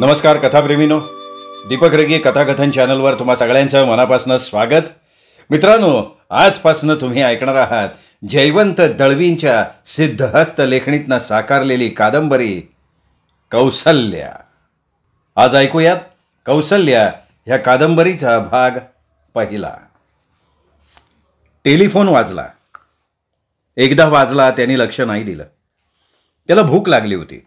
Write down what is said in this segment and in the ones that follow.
नमस्कार कथाप्रेमीनो दीपक रेगी कथाकथन चॅनलवर तुम्हा सगळ्यांचं मनापासनं स्वागत मित्रांनो आजपासून तुम्ही ऐकणार आहात जयवंत दळवींच्या सिद्धहस्त लेखणीतनं साकारलेली कादंबरी कौसल्या आज ऐकूयात कौसल्या ह्या कादंबरीचा भाग पहिला टेलिफोन वाजला एकदा वाजला त्याने लक्ष नाही दिलं त्याला भूक लागली होती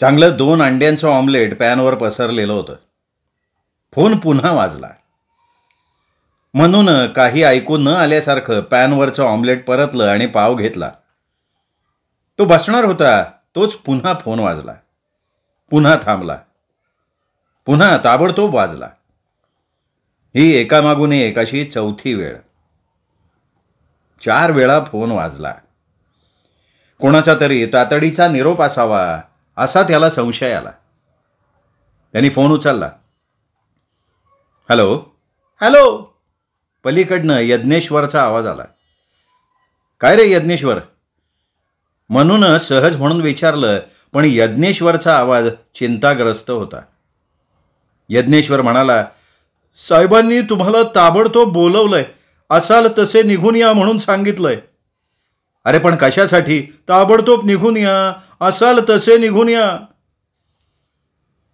चांगलं दोन अंड्यांचं ऑमलेट पॅनवर पसरलेलं होतं फोन पुन्हा वाजला म्हणून काही ऐकून न आल्यासारखं पॅनवरचं ऑमलेट परतलं आणि पाव घेतला तो बसणार होता तोच पुन्हा फोन वाजला पुन्हा थांबला पुन्हा ताबडतोब वाजला ही एकामागून एकाशी चौथी वेळ चार वेळा फोन वाजला कोणाचा तरी तातडीचा निरोप असावा असा त्याला संशय आला त्यांनी फोन उचलला हॅलो हॅलो पलीकडनं यज्ञेश्वरचा आवाज आला काय रे यज्ञेश्वर म्हणून सहज म्हणून विचारलं पण यज्ञेश्वरचा आवाज चिंताग्रस्त होता यज्ञेश्वर म्हणाला साहेबांनी तुम्हाला ताबडतोब बोलवलंय असाल तसे निघून या म्हणून सांगितलंय अरे पण कशासाठी ताबडतोब निघून या असाल तसे निघून या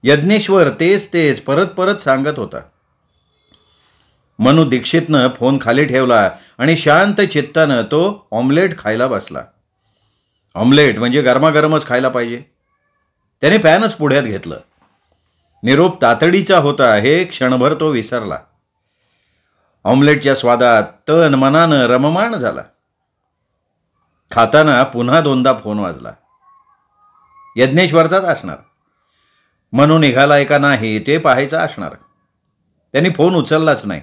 यज्ञेश्वर तेच तेच परत परत सांगत होता मनू दीक्षितनं फोन खाली ठेवला आणि शांत चित्तानं तो ऑमलेट खायला बसला ऑमलेट म्हणजे गरमागरमच खायला पाहिजे त्याने पॅनच पुढ्यात घेतलं निरोप तातडीचा होता हे क्षणभर तो विसरला ऑमलेटच्या स्वादात तन मनानं रममाण झाला खाताना पुन्हा दोनदा फोन वाजला यज्ञेश्वरचाच असणार म्हणून निघालाय का नाही ते पाहायचं असणार त्यांनी फोन उचललाच नाही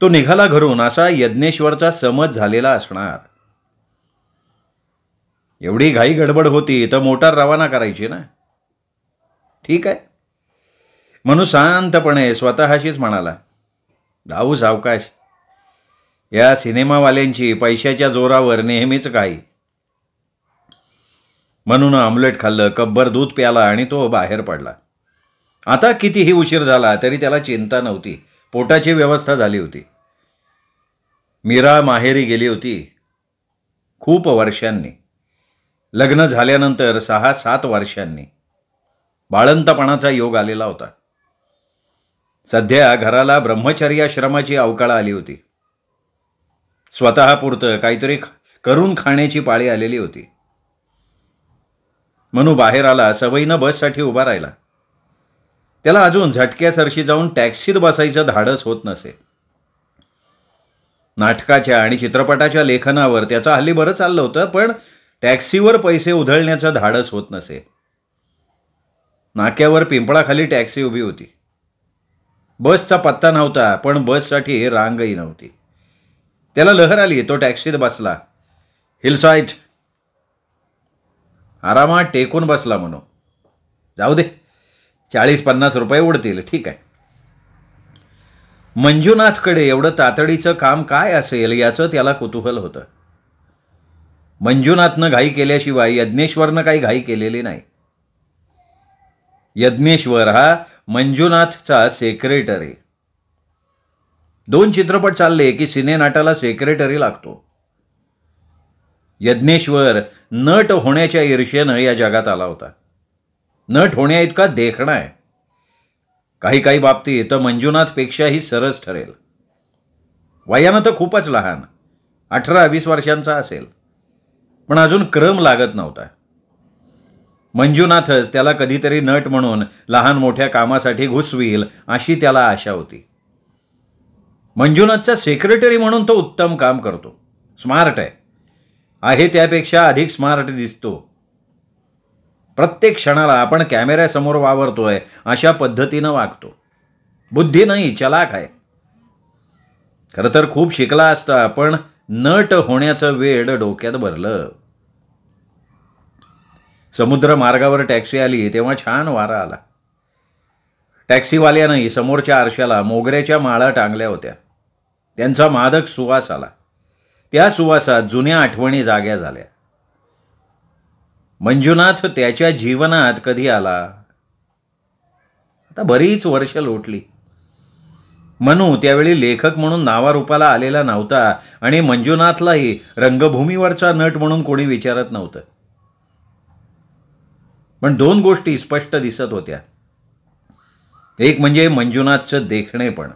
तो निघाला घरून असा यज्ञेश्वरचा समज झालेला असणार एवढी घाई गडबड होती तर मोटार रवाना करायची ना ठीक आहे म्हणून शांतपणे स्वतःशीच म्हणाला जाऊ सावकाश या सिनेमावाल्यांची पैशाच्या जोरावर नेहमीच काही म्हणून आमलेट खाल्लं कब्बर दूध प्याला आणि तो बाहेर पडला आता कितीही उशीर झाला तरी त्याला चिंता नव्हती पोटाची व्यवस्था झाली होती मीरा माहेरी गेली होती खूप वर्षांनी लग्न झाल्यानंतर सहा सात वर्षांनी बाळंतपणाचा योग आलेला होता सध्या घराला ब्रह्मचर्याश्रमाची अवकाळा आली होती स्वतःपुरतं काहीतरी करून खाण्याची पाळी आलेली होती मनू बाहेर आला सवयीनं बससाठी उभा राहिला त्याला अजून झटक्यासरशी जाऊन टॅक्सीत बसायचं धाडस होत नसे नाटकाच्या आणि चित्रपटाच्या लेखनावर त्याचा हल्ली बरं चाललं होतं पण टॅक्सीवर पैसे उधळण्याचं धाडस होत नसे नाक्यावर पिंपळाखाली टॅक्सी उभी होती बसचा पत्ता नव्हता पण बससाठी रांगही नव्हती त्याला लहर आली तो टॅक्सीत बसला हिलसाईट आरामात टेकून बसला म्हणू जाऊ दे चाळीस पन्नास रुपये उडतील ठीक आहे मंजुनाथकडे एवढं तातडीचं काम काय असेल याचं त्याला कुतूहल होतं मंजुनाथनं घाई केल्याशिवाय यज्ञेश्वरनं काही घाई केलेली नाही यज्ञेश्वर हा मंजुनाथचा सेक्रेटरी दोन चित्रपट चालले की सिनेनाटाला सेक्रेटरी लागतो यज्ञेश्वर नट होण्याच्या ईर्ष्येनं या जगात आला होता नट होण्या इतका देखणा आहे काही काही बाबतीत मंजुनाथपेक्षाही सरस ठरेल वयानं तर खूपच लहान अठरा वीस वर्षांचा असेल पण अजून क्रम लागत नव्हता मंजुनाथच त्याला कधीतरी नट म्हणून लहान मोठ्या कामासाठी घुसवील अशी त्याला आशा होती मंजुनाथचा सेक्रेटरी म्हणून तो उत्तम काम करतो स्मार्ट आहे आहे त्यापेक्षा अधिक स्मार्ट दिसतो प्रत्येक क्षणाला आपण कॅमेऱ्यासमोर वावरतोय अशा पद्धतीनं वागतो बुद्धी नाही चलाक आहे खरं तर खूप शिकला असता पण नट होण्याचं वेड डोक्यात भरलं समुद्र मार्गावर टॅक्सी आली तेव्हा छान वारा आला टॅक्सीवाल्यानंही समोरच्या आरशाला मोगऱ्याच्या माळा टांगल्या होत्या त्यांचा मादक सुवास आला त्या सुवासात जुन्या आठवणी जाग्या झाल्या मंजुनाथ त्याच्या जीवनात कधी आला आता बरीच वर्ष लोटली मनू त्यावेळी लेखक म्हणून नावारूपाला आलेला नव्हता आणि मंजुनाथलाही रंगभूमीवरचा नट म्हणून कोणी विचारत नव्हतं पण दोन गोष्टी स्पष्ट दिसत होत्या एक म्हणजे मंजुनाथचं देखणे पण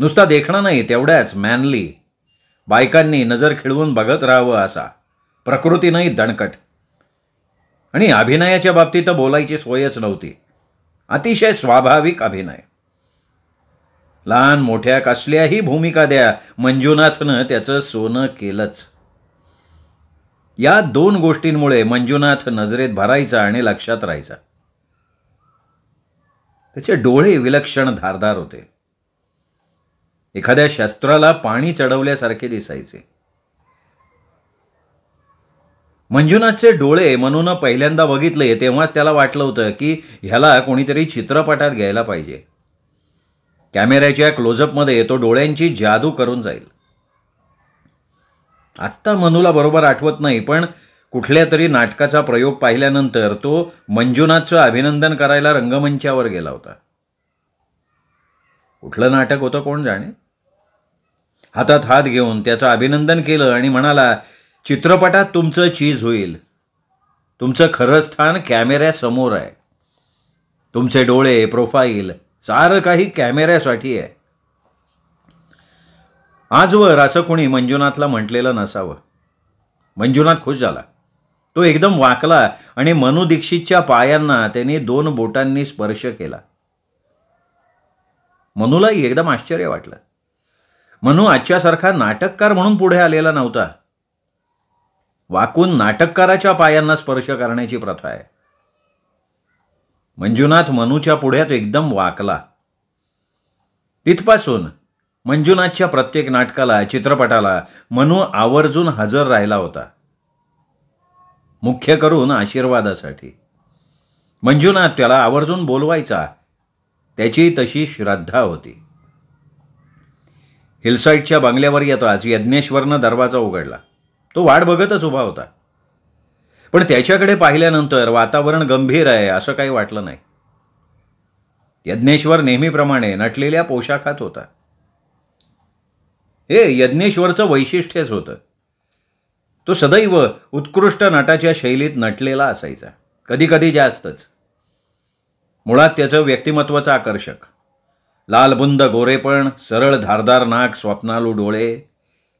नुसता देखणं नाही तेवढ्याच मॅनली बायकांनी नजर खिळवून बघत राहावं असा प्रकृती नाही दणकट आणि अभिनयाच्या बाबतीत बोलायची सोयच नव्हती अतिशय स्वाभाविक अभिनय लहान मोठ्या कसल्याही भूमिका द्या मंजुनाथनं त्याचं सोनं केलंच या दोन गोष्टींमुळे मंजुनाथ नजरेत भरायचा आणि लक्षात राहायचा त्याचे डोळे विलक्षण धारदार होते एखाद्या शस्त्राला पाणी चढवल्यासारखे दिसायचे मंजुनाथचे डोळे मनून पहिल्यांदा बघितले तेव्हाच त्याला वाटलं होतं की ह्याला कोणीतरी चित्रपटात घ्यायला पाहिजे कॅमेऱ्याच्या क्लोजअपमध्ये तो डोळ्यांची जादू करून जाईल आत्ता मनूला बरोबर आठवत नाही पण कुठल्या तरी नाटकाचा प्रयोग पाहिल्यानंतर तो मंजुनाथचं अभिनंदन करायला रंगमंचावर गेला होता कुठलं नाटक होतं कोण जाणे हातात हात घेऊन त्याचं अभिनंदन केलं आणि म्हणाला चित्रपटात तुमचं चीज होईल तुमचं खरं स्थान कॅमेऱ्यासमोर आहे तुमचे डोळे प्रोफाईल सारं काही कॅमेऱ्यासाठी आहे आजवर असं कुणी मंजुनाथला म्हटलेलं नसावं मंजुनाथ खुश झाला तो एकदम वाकला आणि मनु दीक्षितच्या पायांना त्याने दोन बोटांनी स्पर्श केला मनूलाही एकदम आश्चर्य वाटलं मनू आजच्यासारखा नाटककार म्हणून पुढे आलेला नव्हता वाकून नाटककाराच्या पायांना स्पर्श करण्याची प्रथा आहे मंजुनाथ मनूच्या पुढ्यात एकदम वाकला तिथपासून मंजुनाथच्या प्रत्येक नाटकाला चित्रपटाला मनू आवर्जून हजर राहिला होता मुख्य करून आशीर्वादासाठी मंजुनाथ त्याला आवर्जून बोलवायचा त्याची तशी श्रद्धा होती हिलसाईडच्या बंगल्यावर येताच यज्ञेश्वरनं दरवाजा उघडला तो वाट बघतच उभा होता पण त्याच्याकडे पाहिल्यानंतर वातावरण गंभीर आहे असं काही वाटलं नाही यज्ञेश्वर नेहमीप्रमाणे नटलेल्या पोशाखात होता हे यज्ञेश्वरचं वैशिष्ट्यच होतं तो सदैव उत्कृष्ट नटाच्या शैलीत नटलेला असायचा कधी कधी जास्तच मुळात त्याचं व्यक्तिमत्वाचं आकर्षक लालबुंद गोरेपण सरळ धारदार नाक स्वप्नालू डोळे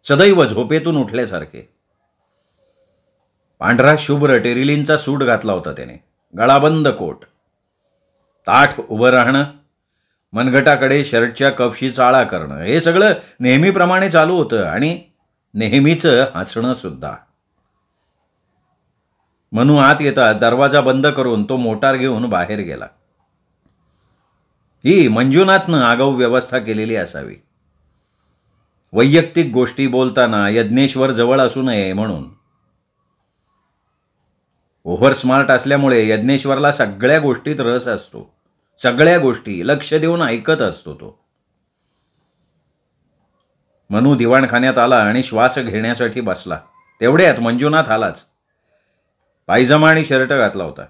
सदैव झोपेतून उठल्यासारखे पांढरा शुभ्र टेरिलींचा सूट घातला होता त्याने गळाबंद कोट ताठ उभं राहणं मनगटाकडे शर्टच्या कफशी चाळा करणं हे सगळं नेहमीप्रमाणे चालू होतं आणि नेहमीच हसणं सुद्धा मनू आत येता दरवाजा बंद करून तो मोटार घेऊन बाहेर गेला ही मंजुनाथनं आगाऊ व्यवस्था केलेली असावी वैयक्तिक गोष्टी बोलताना यज्ञेश्वर जवळ असू नये म्हणून ओव्हर स्मार्ट असल्यामुळे यज्ञेश्वरला सगळ्या गोष्टीत रस असतो सगळ्या गोष्टी लक्ष देऊन ऐकत असतो तो मनू दिवाणखान्यात आला आणि श्वास घेण्यासाठी बसला तेवढ्यात मंजुनाथ आलाच पायजमा आणि शर्ट घातला होता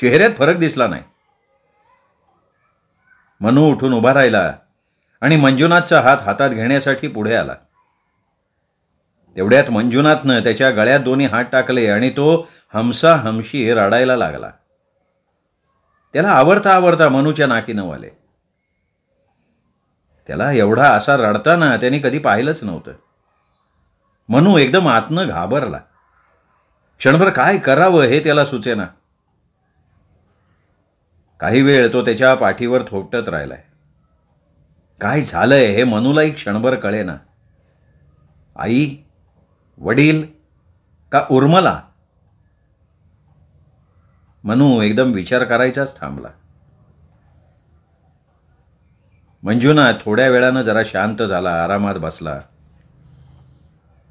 चेहऱ्यात फरक दिसला नाही मनू उठून उभा राहिला आणि मंजुनाथचा हात हातात घेण्यासाठी पुढे आला तेवढ्यात मंजुनाथनं त्याच्या गळ्यात दोन्ही हात टाकले आणि तो हमसा हमशी रडायला लागला त्याला आवडता आवडता मनूच्या नाकी वाले त्याला एवढा असा रडताना त्याने कधी पाहिलंच नव्हतं मनू एकदम आतनं घाबरला क्षणभर काय करावं हे त्याला सुचेना काही वेळ तो त्याच्या पाठीवर थोपटत राहिलाय काय झालंय हे मनूलाही क्षणभर ना। आई वडील का उर्मला मनु एकदम विचार करायचाच थांबला मंजुना थोड्या वेळानं जरा शांत झाला आरामात बसला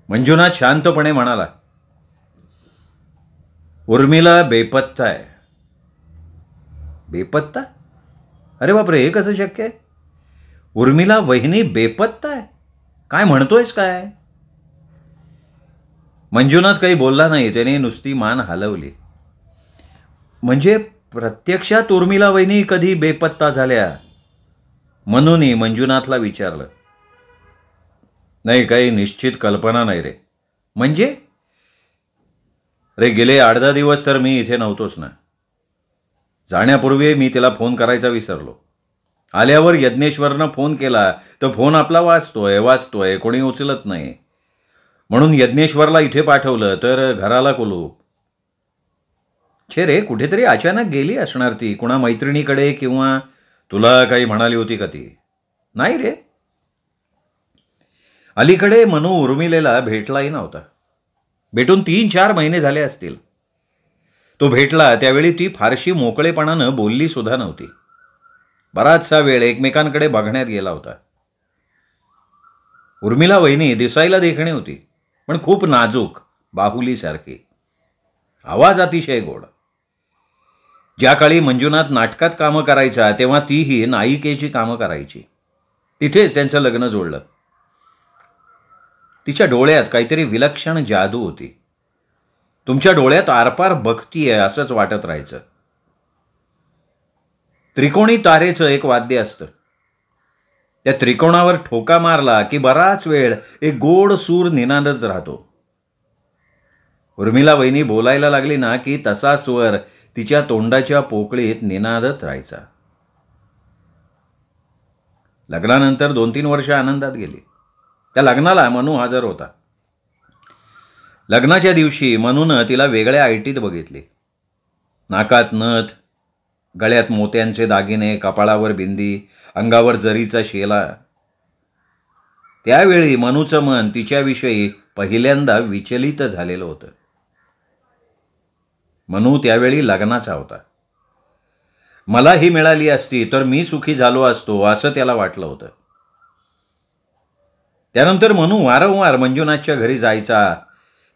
मंजुनाथ शांतपणे म्हणाला उर्मिला बेपत्ता आहे बेपत्ता अरे बापरे हे कसं शक्य आहे उर्मिला वहिनी बेपत्ता आहे काय म्हणतोयस काय मंजुनाथ काही बोलला नाही त्याने नुसती मान हलवली म्हणजे प्रत्यक्षात उर्मिला वहिनी कधी बेपत्ता झाल्या म्हणूनही मंजुनाथला विचारलं नाही काही निश्चित कल्पना नाही रे म्हणजे रे गेले आठ दहा दिवस तर मी इथे नव्हतोच ना जाण्यापूर्वी मी तिला फोन करायचा विसरलो आल्यावर यज्ञेश्वरनं फोन केला तर फोन आपला वाचतोय वाचतोय कोणी उचलत नाही म्हणून यज्ञेश्वरला इथे पाठवलं तर घराला कोलू छे रे कुठेतरी अचानक गेली असणार ती कुणा मैत्रिणीकडे किंवा तुला काही म्हणाली होती का ती नाही रे अलीकडे मनू उर्मिलेला भेटलाही नव्हता भेटून तीन चार महिने झाले असतील तो भेटला त्यावेळी ती फारशी मोकळेपणानं बोलली सुद्धा नव्हती बराचसा वेळ एकमेकांकडे बघण्यात गेला होता उर्मिला वहिनी दिसायला देखणी होती पण खूप नाजूक बाहुलीसारखी आवाज अतिशय गोड ज्या काळी मंजुनाथ नाटकात कामं करायचा तेव्हा तीही नायिकेची कामं करायची तिथेच त्यांचं लग्न जोडलं तिच्या डोळ्यात काहीतरी विलक्षण जादू होती तुमच्या डोळ्यात आरपार आहे असंच वाटत राहायचं त्रिकोणी तारेचं एक वाद्य असतं त्या त्रिकोणावर ठोका मारला की बराच वेळ एक गोड सूर निनादत राहतो उर्मिला वहिनी बोलायला लागली ना की तसा स्वर तिच्या तोंडाच्या पोकळीत निनादत राहायचा लग्नानंतर दोन तीन वर्ष आनंदात गेली त्या लग्नाला मनू हजर होता लग्नाच्या दिवशी मनूनं तिला वेगळ्या आयटीत बघितली नाकात नथ गळ्यात मोत्यांचे दागिने कपाळावर बिंदी अंगावर जरीचा शेला त्यावेळी मनूचं मन तिच्याविषयी पहिल्यांदा विचलित झालेलं होतं मनू त्यावेळी लग्नाचा होता मला ही मिळाली असती तर मी सुखी झालो असतो असं त्याला वाटलं होतं त्यानंतर मनू वारंवार मंजुनाथच्या घरी जायचा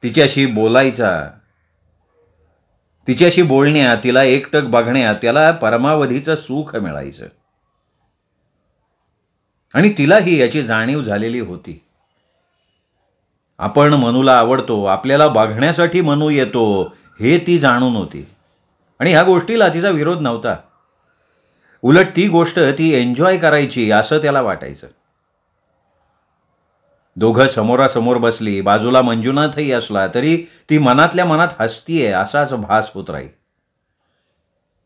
तिच्याशी बोलायचा तिच्याशी बोलण्या तिला एकटक बघण्या त्याला परमावधीचं सुख मिळायचं आणि तिलाही याची जाणीव झालेली होती आपण मनूला आवडतो आपल्याला बघण्यासाठी मनू येतो हे ती जाणून होती आणि ह्या गोष्टीला तिचा विरोध नव्हता उलट ती गोष्ट ती एन्जॉय करायची असं त्याला वाटायचं दोघं समोरासमोर बसली बाजूला मंजुनाथही असला तरी ती मनातल्या मनात हसतीये असाच भास होत राही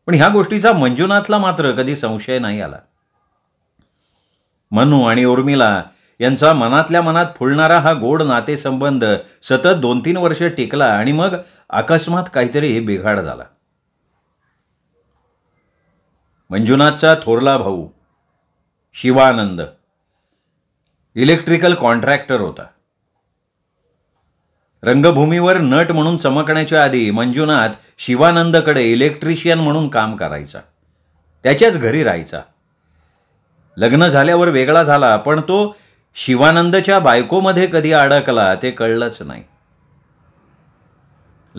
पण ह्या गोष्टीचा मंजुनाथला मात्र कधी संशय नाही आला मनू आणि उर्मिला यांचा मनातल्या मनात फुलणारा हा गोड नातेसंबंध सतत दोन तीन वर्ष टिकला आणि मग अकस्मात काहीतरी बिघाड झाला मंजुनाथचा थोरला भाऊ शिवानंद इलेक्ट्रिकल कॉन्ट्रॅक्टर होता रंगभूमीवर नट म्हणून चमकण्याच्या आधी मंजुनाथ शिवानंदकडे इलेक्ट्रिशियन म्हणून काम करायचा त्याच्याच घरी राहायचा लग्न झाल्यावर वेगळा झाला पण तो शिवानंदच्या बायकोमध्ये कधी अडकला ते कळलंच नाही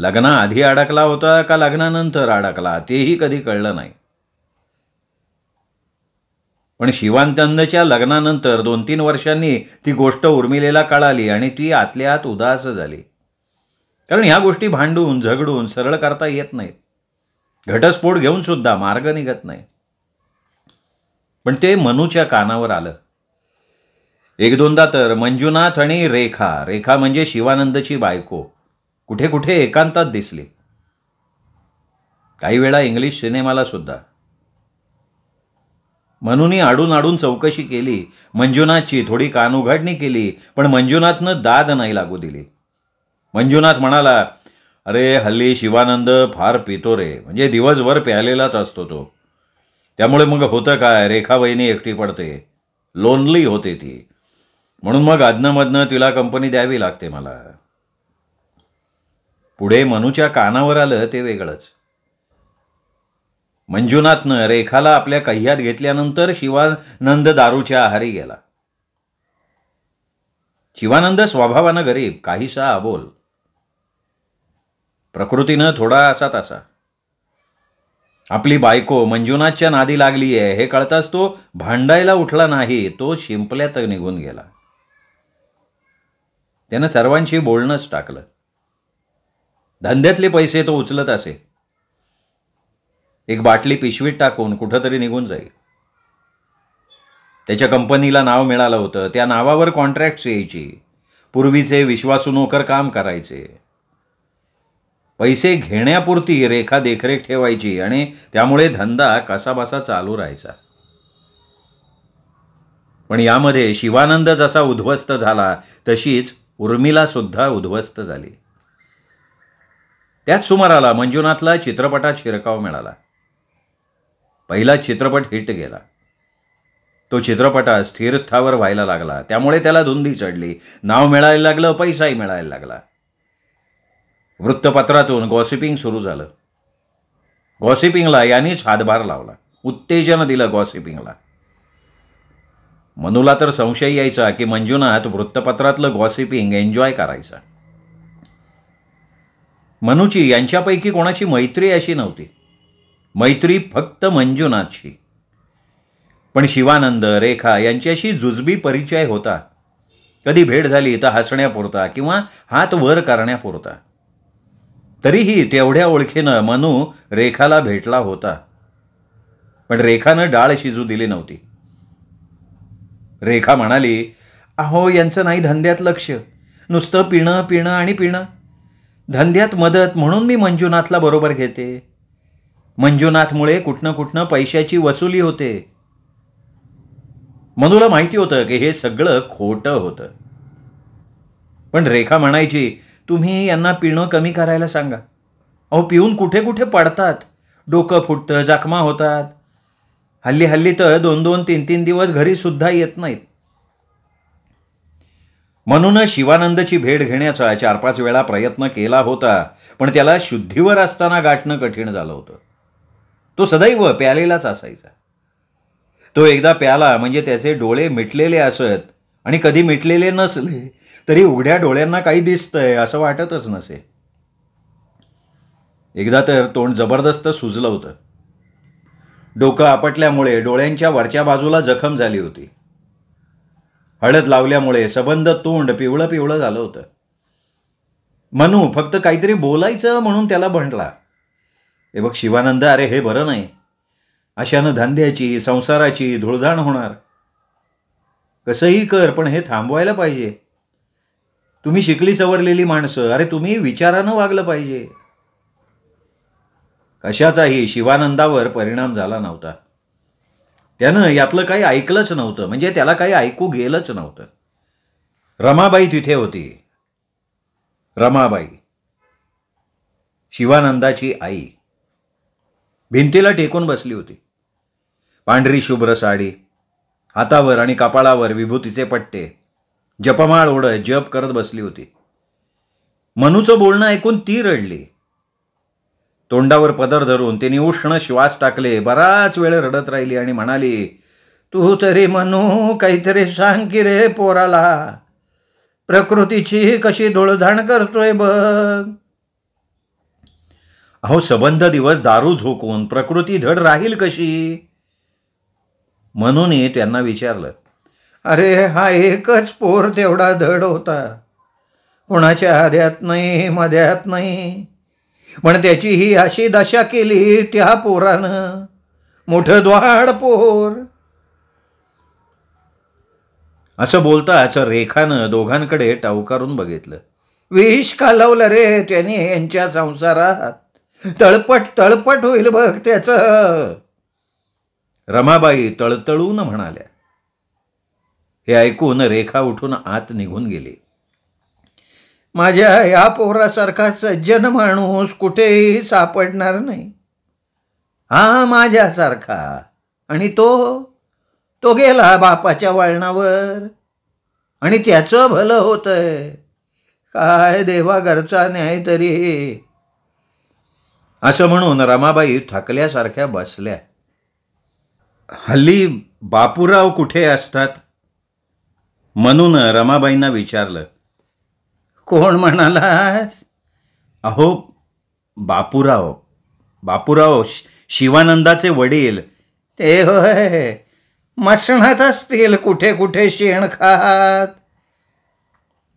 लग्नाआधी अडकला होता का लग्नानंतर अडकला तेही कधी कळलं नाही पण शिवांतनच्या लग्नानंतर दोन तीन वर्षांनी ती गोष्ट उर्मिलेला कळाली आणि ती आतल्या आत उदास झाली कारण ह्या गोष्टी भांडून झगडून सरळ करता येत नाहीत घटस्फोट घेऊन सुद्धा मार्ग निघत नाही पण ते मनूच्या कानावर आलं एक दोनदा तर मंजुनाथ आणि रेखा रेखा म्हणजे शिवानंदची बायको कुठे कुठे एकांतात दिसली काही वेळा इंग्लिश सिनेमाला सुद्धा मनुनी आडून आडून चौकशी केली मंजुनाथची थोडी कानउघाडणी केली पण मंजुनाथनं दाद नाही लागू दिली मंजुनाथ म्हणाला अरे हल्ली शिवानंद फार पितो रे म्हणजे दिवसभर प्यालेलाच असतो तो त्यामुळे मग होतं काय वहिनी एकटी पडते लोनली होते ती म्हणून मग आधनमधनं तिला कंपनी द्यावी लागते मला पुढे मनूच्या कानावर आलं ते वेगळंच मंजुनाथनं रेखाला आपल्या कह्यात घेतल्यानंतर शिवानंद दारूच्या आहारी गेला शिवानंद स्वभावानं गरीब काहीसा अबोल प्रकृतीनं थोडा असा तसा आपली बायको मंजुनाथच्या नादी लागली आहे हे कळताच तो भांडायला उठला नाही तो शिंपल्यात निघून गेला त्यानं सर्वांशी बोलणंच टाकलं धंद्यातले पैसे तो उचलत असे एक बाटली पिशवीत टाकून कुठंतरी निघून जाईल त्याच्या कंपनीला नाव मिळालं होतं त्या नावावर कॉन्ट्रॅक्ट्स यायची पूर्वीचे विश्वासू नोकर काम करायचे पैसे घेण्यापुरती रेखा देखरेख ठेवायची आणि त्यामुळे धंदा कसाबसा चालू राहायचा पण यामध्ये शिवानंद जसा उद्ध्वस्त झाला तशीच उर्मिला सुद्धा उद्ध्वस्त झाली त्याच सुमाराला मंजुनाथला चित्रपटात शिरकाव मिळाला पहिला चित्रपट हिट गेला तो चित्रपटात स्थिरस्थावर व्हायला लागला त्यामुळे त्याला धुंदी चढली नाव मिळायला लागलं पैसाही मिळायला लागला वृत्तपत्रातून गॉसिपिंग सुरू झालं गॉसिपिंगला यांनीच हातभार लावला उत्तेजन दिलं गॉसिपिंगला मनुला तर संशय यायचा की मंजुनाथ वृत्तपत्रातलं गॉसिपिंग एन्जॉय करायचा मनुची यांच्यापैकी कोणाची मैत्री अशी नव्हती मैत्री फक्त मंजुनाथशी पण शिवानंद रेखा यांच्याशी जुजबी परिचय होता कधी भेट झाली तर हसण्यापुरता किंवा हात वर करण्यापुरता तरीही तेवढ्या ओळखीनं मनू रेखाला भेटला होता पण रेखानं डाळ शिजू दिली नव्हती रेखा म्हणाली अहो यांचं नाही धंद्यात लक्ष नुसतं पिणं पिणं आणि पिणं धंद्यात मदत म्हणून मी मंजुनाथला बरोबर घेते मंजुनाथमुळे कुठनं कुठनं पैशाची वसुली होते मनूला माहिती होतं की हे सगळं खोटं होतं पण रेखा म्हणायची तुम्ही यांना पिणं कमी करायला सांगा अहो पिऊन कुठे कुठे पडतात डोकं फुटतं जखमा होतात हल्ली हल्ली तर दोन दोन तीन तीन दिवस घरी सुद्धा येत नाहीत म्हणून शिवानंदची भेट घेण्याचा चार पाच वेळा प्रयत्न केला होता पण त्याला शुद्धीवर असताना गाठणं कठीण झालं होतं तो सदैव प्यालेलाच असायचा तो एकदा प्याला म्हणजे त्याचे डोळे मिटलेले असत आणि कधी मिटलेले नसले तरी उघड्या डोळ्यांना काही दिसतंय असं वाटतच नसे एकदा तर तोंड जबरदस्त सुजलं होतं डोकं आपटल्यामुळे डोळ्यांच्या वरच्या बाजूला जखम झाली होती हळद लावल्यामुळे सबंध तोंड पिवळं पिवळं झालं होतं मनू फक्त काहीतरी बोलायचं म्हणून त्याला म्हटला हे बघ शिवानंद अरे हे बरं नाही अशानं धंद्याची संसाराची धुळधाण होणार कसंही कर पण हे थांबवायला पाहिजे तुम्ही शिकली सवरलेली माणसं अरे तुम्ही विचारानं वागलं पाहिजे कशाचाही शिवानंदावर परिणाम झाला नव्हता त्यानं यातलं काही ऐकलंच नव्हतं म्हणजे त्याला काही ऐकू गेलंच नव्हतं रमाबाई तिथे होती रमाबाई शिवानंदाची आई भिंतीला टेकून बसली होती पांढरी शुभ्र साडी हातावर आणि कपाळावर विभूतीचे पट्टे जपमाळ ओढत जप करत बसली होती मनूचं बोलणं ऐकून ती रडली तोंडावर पदर धरून तिने उष्ण श्वास टाकले बराच वेळ रडत राहिली आणि म्हणाली तू तरी मनू काहीतरी सांग की रे पोराला प्रकृतीची कशी धुळधाण करतोय बघ अहो सबंध दिवस दारू झोकून प्रकृती धड राहील कशी म्हणूनही त्यांना विचारलं अरे हा एकच पोर तेवढा धड होता कोणाच्या आध्यात नाही मध्यात नाही पण त्याची ही अशी दशा केली त्या पोरानं मोठं द्वाड पोर असं बोलताच रेखानं दोघांकडे टावकारून बघितलं विष कालवलं रे त्याने यांच्या संसारात तळपट तळपट होईल बघ त्याच रमाबाई तळतळून म्हणाल्या हे ऐकून रेखा उठून आत निघून गेली माझ्या या पोरासारखा सज्जन माणूस कुठेही सापडणार नाही हा माझ्यासारखा आणि तो तो गेला बापाच्या वळणावर आणि त्याचं भलं होतंय काय देवा घरचा न्याय तरी असं म्हणून रमाबाई थकल्यासारख्या बसल्या हल्ली बापूराव कुठे असतात म्हणून रमाबाईंना विचारलं कोण म्हणालास अहो बापूराव बापूराव शिवानंदाचे वडील ते होय मसणात असतील कुठे कुठे शेण खात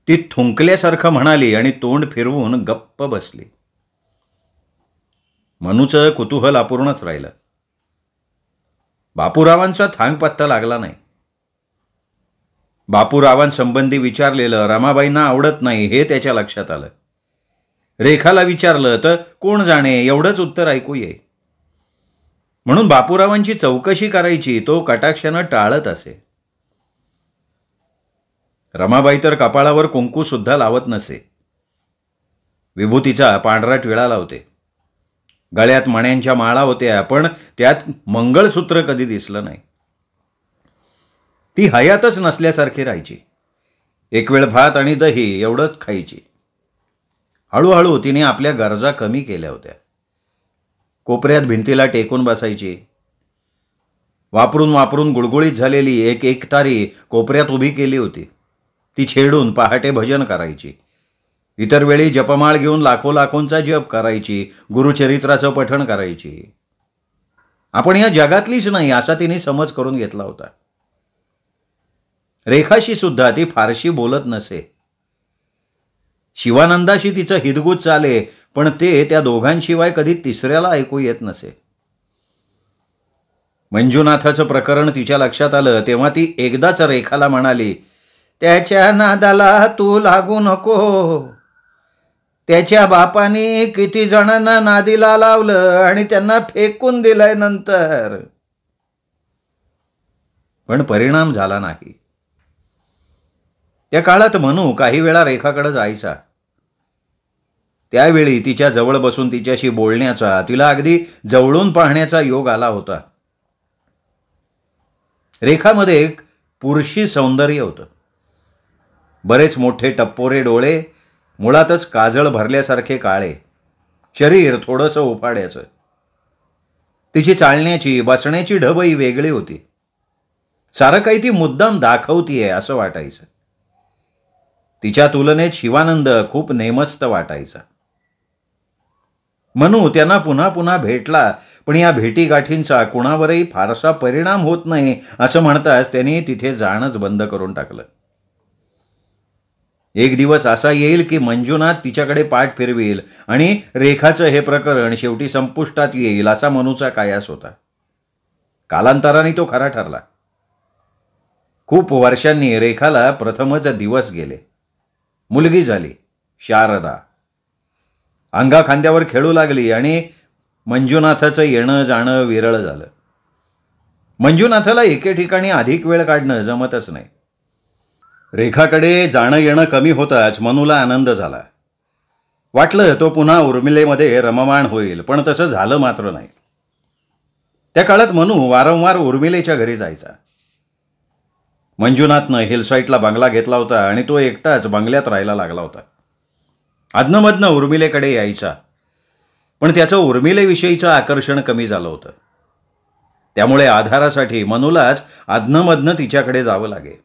ती थुंकल्यासारखं म्हणाली आणि तोंड फिरवून गप्प बसली मनूचं कुतूहल अपूर्णच राहिलं बापूरावांचा थांग पत्ता लागला नाही बापूरावांसंबंधी विचारलेलं रमाबाईंना आवडत नाही हे त्याच्या लक्षात आलं रेखाला विचारलं तर कोण जाणे एवढंच उत्तर ऐकू ये म्हणून बापूरावांची चौकशी करायची तो कटाक्षानं टाळत असे रमाबाई तर कपाळावर कुंकू सुद्धा लावत नसे विभूतीचा पांढरा टिळा लावते गळ्यात मण्यांच्या माळा होत्या पण त्यात मंगळसूत्र कधी दिसलं नाही ती हयातच नसल्यासारखी राहायची एक वेळ भात आणि दही एवढंच खायची हळूहळू तिने आपल्या गरजा कमी केल्या होत्या कोपऱ्यात भिंतीला टेकून बसायची वापरून वापरून गुळगुळीत झालेली एक एकतारी कोपऱ्यात उभी केली होती ती छेडून पहाटे भजन करायची इतर वेळी जपमाळ घेऊन लाखो लाखोंचा जप करायची गुरुचरित्राचं पठण करायची आपण या जगातलीच नाही असा तिने समज करून घेतला होता रेखाशी सुद्धा ती फारशी बोलत नसे शिवानंदाशी तिचं हितगुज चाले पण ते त्या दोघांशिवाय कधी तिसऱ्याला ऐकू येत नसे मंजुनाथाचं प्रकरण तिच्या लक्षात आलं तेव्हा ती एकदाच रेखाला म्हणाली त्याच्या नादाला तू लागू नको त्याच्या बापाने किती जणांना नादीला लावलं आणि त्यांना फेकून दिलंय नंतर पण परिणाम झाला नाही त्या काळात म्हणू काही वेळा रेखाकडे जायचा त्यावेळी तिच्या जवळ बसून तिच्याशी बोलण्याचा तिला अगदी जवळून पाहण्याचा योग आला होता रेखामध्ये एक पुरुषी सौंदर्य होतं बरेच मोठे टप्पोरे डोळे मुळातच काजळ भरल्यासारखे काळे शरीर थोडंसं उफाड्याचं तिची चालण्याची बसण्याची ढबही वेगळी होती सारं काही ती मुद्दाम दाखवतीये असं वाटायचं तिच्या तुलनेत शिवानंद खूप नेमस्त वाटायचा म्हणू त्यांना पुन्हा पुन्हा भेटला पण या भेटीगाठींचा कुणावरही फारसा परिणाम होत नाही असं म्हणताच त्यांनी तिथे जाणंच बंद करून टाकलं एक दिवस असा येईल की मंजुनाथ तिच्याकडे पाठ फिरवेल आणि रेखाचं हे प्रकरण शेवटी संपुष्टात येईल असा मनूचा कायास होता कालांतराने तो खरा ठरला खूप वर्षांनी रेखाला प्रथमच दिवस गेले मुलगी झाली शारदा अंगा खांद्यावर खेळू लागली आणि मंजुनाथाचं येणं जाणं विरळ झालं मंजुनाथाला एके ठिकाणी अधिक वेळ काढणं जमतच नाही रेखाकडे जाणं येणं कमी होताच मनूला आनंद झाला वाटलं तो पुन्हा उर्मिलेमध्ये रममाण होईल पण तसं झालं मात्र नाही त्या काळात मनू वारंवार उर्मिलेच्या घरी जायचा मंजुनाथनं हिलसाईटला बंगला घेतला होता आणि तो एकटाच बंगल्यात राहायला लागला होता अधनमधनं उर्मिलेकडे यायचा पण त्याचं उर्मिलेविषयीचं आकर्षण कमी झालं होतं त्यामुळे आधारासाठी मनूलाच अधनमधनं तिच्याकडे जावं लागेल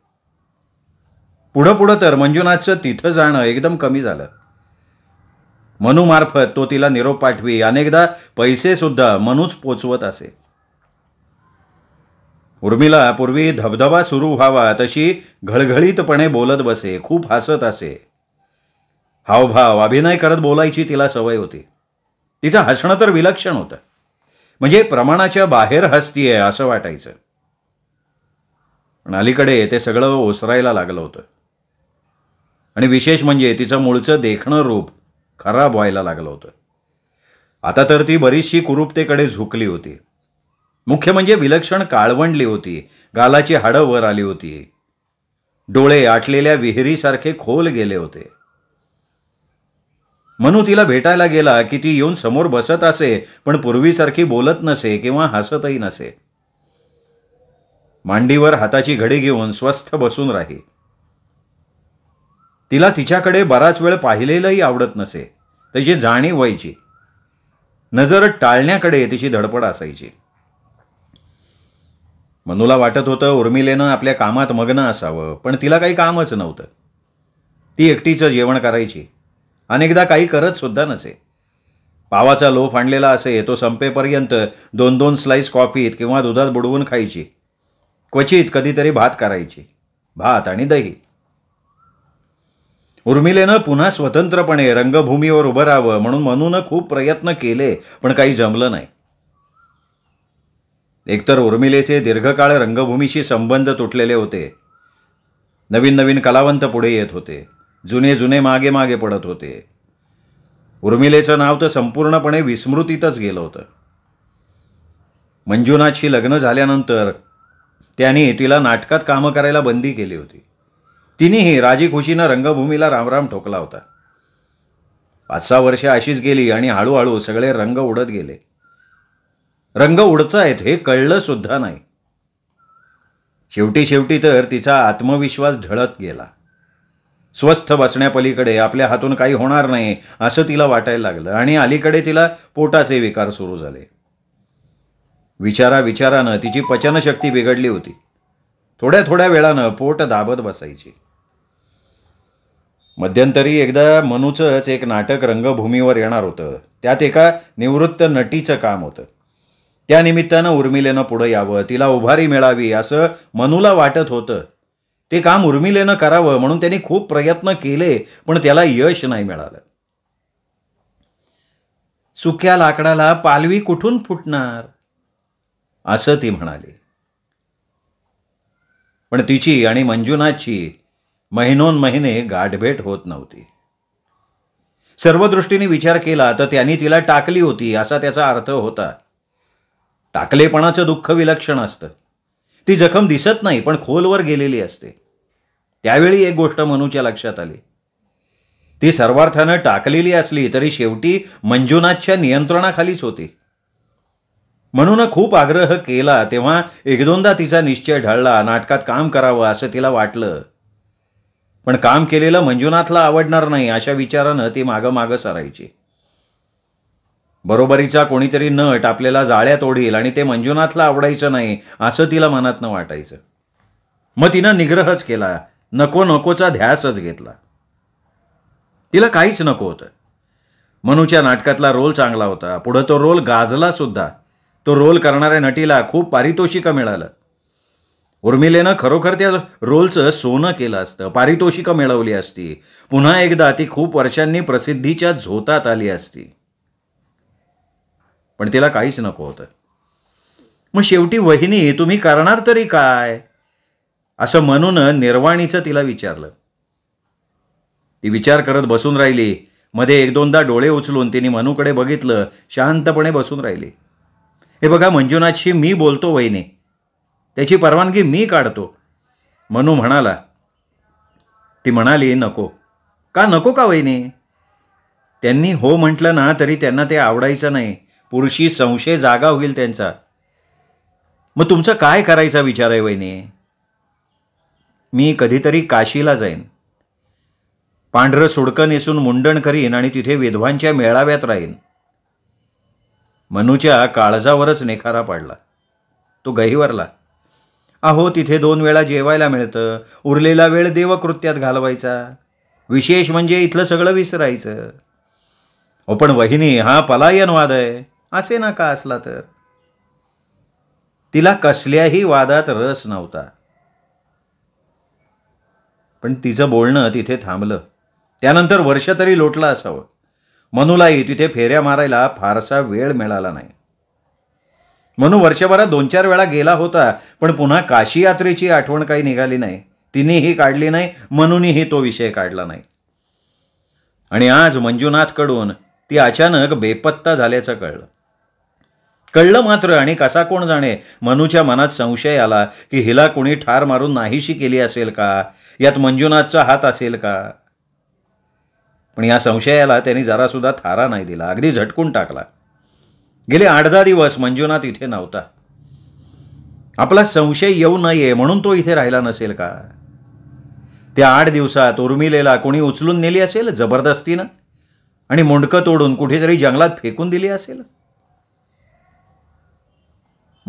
पुढं पुढं तर मंजुनाथचं तिथं जाणं एकदम कमी झालं मनूमार्फत तो तिला निरोप पाठवी अनेकदा पैसे सुद्धा मनूच पोचवत असे उर्मिला पूर्वी धबधबा सुरू व्हावा तशी घळघळीतपणे बोलत बसे खूप हसत असे हावभाव अभिनय करत बोलायची तिला सवय होती तिचं हसणं तर विलक्षण होतं म्हणजे प्रमाणाच्या बाहेर हसतीये असं वाटायचं पण अलीकडे ते सगळं ओसरायला लागलं होतं आणि विशेष म्हणजे तिचं मूळचं देखणं रूप खराब व्हायला लागलं होतं आता तर ती बरीचशी कुरूपतेकडे झुकली होती मुख्य म्हणजे विलक्षण काळवंडली होती गालाची हाडं वर आली होती डोळे आटलेल्या विहिरीसारखे खोल गेले होते मनू तिला भेटायला गेला की ती येऊन समोर बसत असे पण पूर्वीसारखी बोलत नसे किंवा हसतही नसे मांडीवर हाताची घडी घेऊन स्वस्थ बसून राही तिला तिच्याकडे बराच वेळ पाहिलेलंही आवडत नसे त्याची जाणीव व्हायची नजर टाळण्याकडे तिची धडपड असायची मनूला वाटत होतं उर्मिलेनं आपल्या कामात मग्न असावं पण तिला काही कामच नव्हतं ती एकटीचं जेवण करायची अनेकदा काही करत सुद्धा नसे पावाचा लोफ आणलेला असे तो संपेपर्यंत दोन दोन स्लाईस कॉफीत किंवा दुधात बुडवून खायची क्वचित कधीतरी भात करायची भात आणि दही उर्मिलेनं पुन्हा स्वतंत्रपणे रंगभूमीवर उभं राहावं म्हणून मनूनं खूप प्रयत्न केले पण काही जमलं नाही एकतर उर्मिलेचे दीर्घकाळ रंगभूमीशी संबंध तुटलेले होते नवीन नवीन कलावंत पुढे येत होते जुने जुने मागे मागे पडत होते उर्मिलेचं नाव तर संपूर्णपणे विस्मृतीतच गेलं होतं मंजुनाथशी लग्न झाल्यानंतर त्यांनी तिला नाटकात कामं करायला बंदी केली होती तिनेही खुशीनं रंगभूमीला रामराम ठोकला होता पाच सहा वर्ष अशीच गेली आणि हळूहळू सगळे रंग उडत गेले रंग उडत आहेत हे कळलं सुद्धा नाही शेवटी शेवटी तर तिचा आत्मविश्वास ढळत गेला स्वस्थ बसण्यापलीकडे आपल्या हातून काही होणार नाही असं तिला वाटायला लागलं आणि अलीकडे तिला पोटाचे विकार सुरू झाले विचारा विचारानं तिची पचनशक्ती बिघडली होती थोड्या थोड्या वेळानं पोट दाबत बसायची मध्यंतरी एकदा मनूचंच एक नाटक रंगभूमीवर येणार होतं त्यात एका निवृत्त नटीचं काम होतं त्यानिमित्तानं उर्मिलेनं पुढं यावं तिला उभारी मिळावी असं मनूला वाटत होतं ते काम उर्मिलेनं करावं म्हणून त्यांनी खूप प्रयत्न केले पण त्याला यश नाही मिळालं सुक्या लाकडाला पालवी कुठून फुटणार असं ती म्हणाली पण तिची आणि मंजुनाथची महिनोन महिने गाठभेट होत नव्हती सर्व दृष्टीने विचार केला तर त्यांनी तिला टाकली होती असा त्याचा अर्थ होता टाकलेपणाचं दुःख विलक्षण असतं ती जखम दिसत नाही पण खोलवर गेलेली असते त्यावेळी एक गोष्ट मनूच्या लक्षात आली ती सर्वार्थानं टाकलेली असली तरी शेवटी मंजुनाथच्या नियंत्रणाखालीच होती म्हणून खूप आग्रह केला तेव्हा एक दोनदा तिचा निश्चय ढळला नाटकात काम करावं असं तिला वाटलं पण काम केलेलं मंजुनाथला आवडणार नाही अशा विचारानं ती मागं मागं सरायची बरोबरीचा कोणीतरी नट आपल्याला जाळ्यात ओढील आणि ते मंजुनाथला आवडायचं नाही असं तिला मनातनं वाटायचं मग तिनं निग्रहच केला नको नकोचा ध्यासच घेतला तिला काहीच नको होतं मनूच्या नाटकातला रोल चांगला होता पुढं तो रोल गाजला सुद्धा तो रोल करणाऱ्या नटीला खूप पारितोषिक मिळालं उर्मिलेनं खरोखर त्या रोलचं सोनं केलं असतं पारितोषिकं मिळवली असती पुन्हा एकदा ती खूप वर्षांनी प्रसिद्धीच्या झोतात आली असती पण तिला काहीच नको होतं मग शेवटी वहिनी तुम्ही करणार तरी काय असं म्हणून निर्वाणीचं तिला विचारलं ती विचार करत बसून राहिली मध्ये एक दोनदा डोळे उचलून तिने मनूकडे बघितलं शांतपणे बसून राहिली हे बघा मंजुनाथशी मी बोलतो वहिनी त्याची परवानगी मी काढतो मनू म्हणाला ती म्हणाली नको का नको का वहिने त्यांनी हो म्हटलं ना तरी त्यांना ते आवडायचं नाही पुरुषी संशय जागा होईल त्यांचा मग तुमचं काय करायचा विचार आहे वहिने मी कधीतरी काशीला जाईन पांढरं सुडकं नेसून मुंडण करीन आणि तिथे विधवांच्या मेळाव्यात राहीन मनूच्या काळजावरच नेखारा पाडला तो गहिवरला अहो तिथे दोन वेळा जेवायला मिळतं उरलेला वेळ देवकृत्यात घालवायचा विशेष म्हणजे इथलं सगळं विसरायचं हो पण वहिनी हा पलायनवाद आहे असे ना का असला तर तिला कसल्याही वादात रस नव्हता पण तिचं बोलणं तिथे थांबलं त्यानंतर वर्ष तरी लोटलं असावं मनुलाही तिथे फेऱ्या मारायला फारसा वेळ मिळाला नाही म्हणून वर्षभरात दोन चार वेळा गेला होता पण पुन्हा काशी यात्रेची आठवण काही निघाली नाही तिनेही काढली नाही म्हणूनही तो विषय काढला नाही आणि आज मंजुनाथकडून ती अचानक बेपत्ता झाल्याचं कळलं कळलं मात्र आणि कसा कोण जाणे मनूच्या मनात संशय आला की हिला कोणी ठार मारून नाहीशी केली असेल का यात मंजुनाथचा हात असेल का पण या संशयाला त्यांनी जरासुद्धा थारा नाही दिला अगदी झटकून टाकला गेले आठ दहा दिवस मंजुनाथ इथे नव्हता आपला संशय येऊ नये म्हणून तो इथे राहिला नसेल का त्या आठ दिवसात उर्मिलेला कोणी उचलून नेली असेल जबरदस्तीनं आणि मुंडकं तोडून कुठेतरी जंगलात फेकून दिली असेल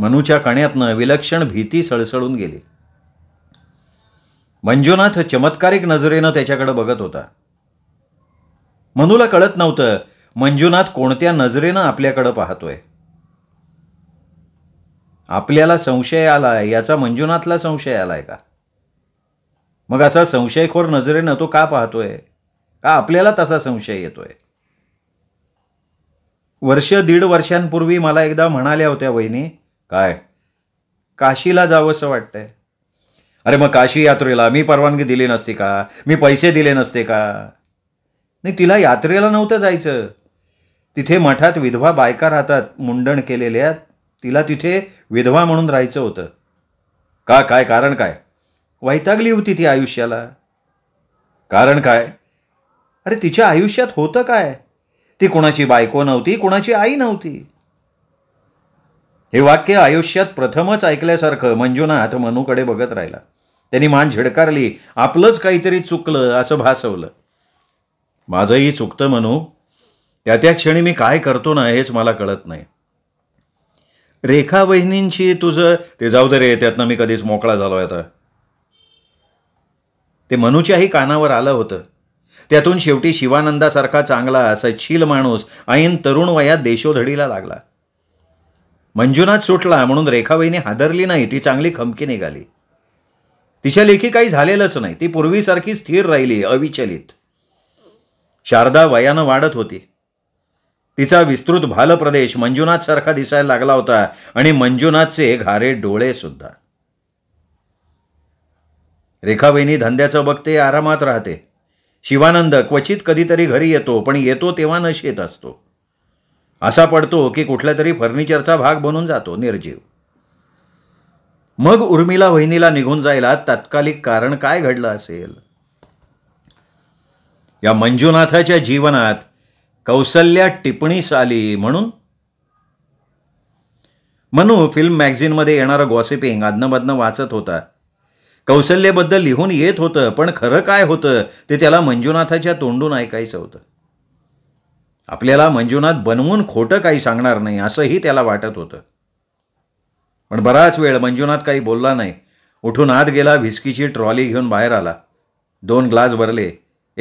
मनूच्या कण्यातनं विलक्षण भीती सळसळून गेली मंजुनाथ चमत्कारिक नजरेनं त्याच्याकडे बघत होता मनूला कळत नव्हतं मंजुनाथ कोणत्या नजरेनं आपल्याकडं पाहतोय आपल्याला संशय आला याचा मंजुनाथला संशय आलाय का मग असा संशयखोर नजरेनं तो का पाहतोय का आपल्याला तसा संशय येतोय वर्ष दीड वर्षांपूर्वी मला एकदा म्हणाल्या होत्या वहिनी काय काशीला जावंसं वाटतंय अरे मग काशी यात्रेला मी परवानगी दिली नसती का मी पैसे दिले नसते का नाही तिला यात्रेला नव्हतं जायचं तिथे मठात विधवा बायका राहतात मुंडण केलेल्या तिला तिथे विधवा म्हणून राहायचं होतं का काय कारण काय वैतागली होती ती आयुष्याला कारण काय अरे तिच्या आयुष्यात होतं काय ती कुणाची बायको नव्हती कुणाची आई नव्हती हे वाक्य आयुष्यात प्रथमच ऐकल्यासारखं मंजुनाथ मनूकडे बघत राहिला त्यांनी मान झिडकारली आपलंच काहीतरी चुकलं असं भासवलं माझंही चुकतं मनू त्या त्या क्षणी मी काय करतो ना हेच मला कळत नाही रेखा वहिनींची तुझं ते जाऊ दे रे त्यातनं मी कधीच मोकळा झालो आता ते मनूच्याही कानावर आलं होतं त्यातून शेवटी शिवानंदासारखा चांगला असा छील माणूस ऐन तरुण वयात देशोधडीला लागला मंजुनाथ सुटला म्हणून रेखाबाईने हादरली नाही ती चांगली खमकी निघाली तिच्या लेखी काही झालेलंच नाही ती पूर्वीसारखी स्थिर राहिली अविचलित शारदा वयानं वाढत होती तिचा विस्तृत भालप्रदेश सारखा दिसायला लागला होता आणि मंजुनाथचे घारे डोळे सुद्धा रेखाबाईंनी धंद्याचं बघते आरामात राहते शिवानंद क्वचित कधीतरी घरी येतो पण येतो तेव्हा नशेत असतो असा पडतो की कुठल्या तरी फर्निचरचा भाग बनून जातो निर्जीव मग उर्मिला वहिनीला निघून जायला तात्कालिक कारण काय घडलं असेल या मंजुनाथाच्या जीवनात कौसल्या टिप्पणीस आली म्हणून म्हणू फिल्म मॅग्झिनमध्ये येणारं गॉसिपिंग अदनबदनं वाचत होता कौशल्याबद्दल लिहून येत होतं पण खरं काय होतं ते त्याला मंजुनाथाच्या तोंडून ऐकायचं होतं आपल्याला मंजुनाथ बनवून खोटं काही सांगणार नाही असंही त्याला वाटत होतं पण बराच वेळ मंजुनाथ काही बोलला नाही उठून आत गेला व्हिस्कीची ट्रॉली घेऊन बाहेर आला दोन ग्लास भरले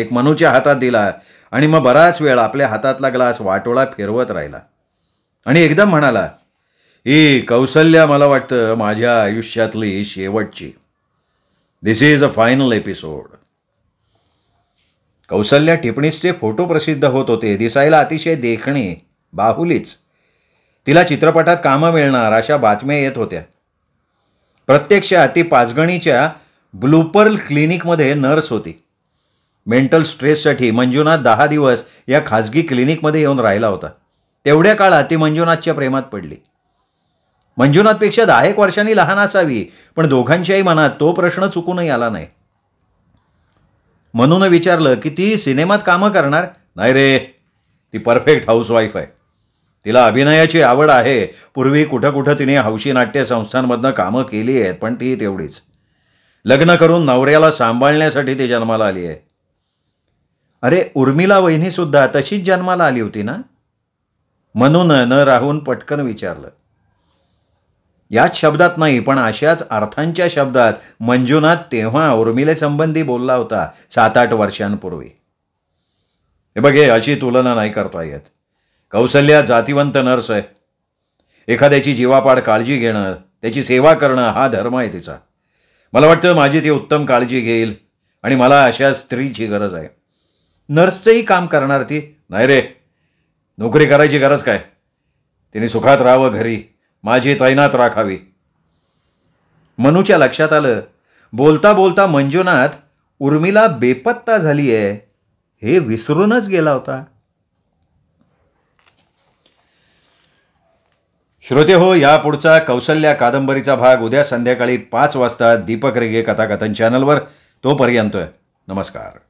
एक मनूच्या हातात दिला आणि मग बराच वेळ आपल्या हातातला ग्लास वाटोळा फिरवत राहिला आणि एकदम म्हणाला ही कौसल्या मला वाटतं माझ्या आयुष्यातली शेवटची this is a final episode Kaushalya टिपणीसचे फोटो प्रसिद्ध होत होते दिसायला अतिशय देखणे बाहुलीच तिला चित्रपटात कामं मिळणार अशा बातम्या येत होत्या प्रत्यक्षात ती पाचगणीच्या ब्लूपर्ल क्लिनिकमध्ये नर्स होती मेंटल स्ट्रेससाठी मंजुनाथ दहा दिवस या खाजगी क्लिनिकमध्ये येऊन राहिला होता तेवढ्या काळात ती मंजुनाथच्या प्रेमात पडली मंजुनाथपेक्षा दहा एक वर्षांनी लहान असावी पण दोघांच्याही मनात तो प्रश्न चुकूनही आला नाही म्हणून विचारलं की ती सिनेमात कामं करणार नाही रे ती परफेक्ट हाऊसवाईफ आहे तिला अभिनयाची आवड आहे पूर्वी कुठं कुठं तिने हौशी नाट्य संस्थांमधनं कामं केली आहेत पण ती तेवढीच लग्न करून नवऱ्याला सांभाळण्यासाठी ती जन्माला आली आहे अरे उर्मिला वहिनी सुद्धा तशीच जन्माला आली होती ना म्हणून न राहून पटकन विचारलं याच शब्दात नाही पण अशाच अर्थांच्या शब्दात मंजुनाथ तेव्हा उर्मिलेसंबंधी बोलला होता सात आठ वर्षांपूर्वी हे बघे अशी तुलना नाही करता येत कौशल्या जातिवंत नर्स आहे एखाद्याची जीवापाड काळजी घेणं त्याची सेवा करणं हा धर्म आहे तिचा मला वाटतं माझी ती उत्तम काळजी घेईल आणि मला अशा स्त्रीची गरज आहे नर्सचंही काम करणार ती नाही रे नोकरी करायची गरज काय तिने सुखात राहावं घरी माझी तैनात राखावी मनूच्या लक्षात आलं बोलता बोलता मंजुनाथ उर्मिला बेपत्ता झाली आहे हे विसरूनच गेला होता श्रोते हो पुढचा कौशल्या कादंबरीचा भाग उद्या संध्याकाळी पाच वाजता दीपक रेगे कथाकथन चॅनलवर तोपर्यंत नमस्कार